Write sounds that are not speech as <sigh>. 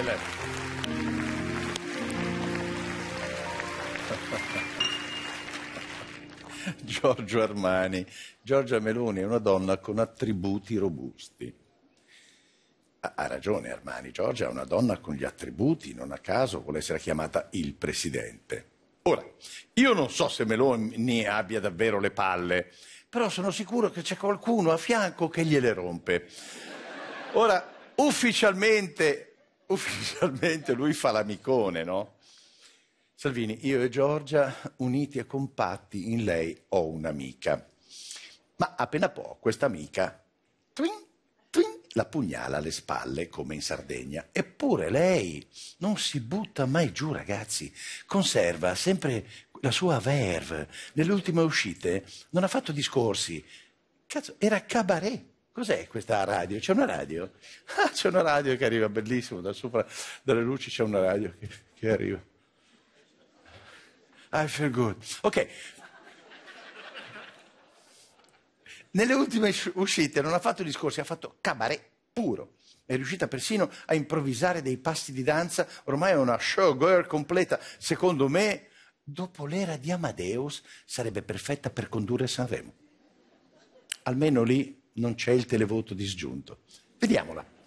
lei. <laughs> Giorgio Armani. Giorgia Meloni è una donna con attributi robusti. Ha ragione Armani, Giorgia è una donna con gli attributi, non a caso vuole essere chiamata il presidente. Ora, io non so se Meloni abbia davvero le palle, però sono sicuro che c'è qualcuno a fianco che gliele rompe. Ora, ufficialmente ufficialmente lui fa l'amicone, no? Salvini, io e Giorgia, uniti e compatti, in lei ho un'amica. Ma appena può, questa amica, twin, twin, la pugnala alle spalle, come in Sardegna. Eppure lei non si butta mai giù, ragazzi. Conserva sempre la sua verve. Nelle ultime uscite non ha fatto discorsi. Cazzo, era cabaret Cos'è questa radio? C'è una radio? <laughs> Ah, c'è una radio che arriva, bellissimo, da sopra, dalle luci c'è una radio che, che arriva. Ah, I feel good. Ok. Nelle ultime uscite non ha fatto discorsi, ha fatto cabaret puro. È riuscita persino a improvvisare dei passi di danza, ormai è una showgirl completa. Secondo me, dopo l'era di Amadeus, sarebbe perfetta per condurre Sanremo. Almeno lì non c'è il televoto disgiunto. Vediamola.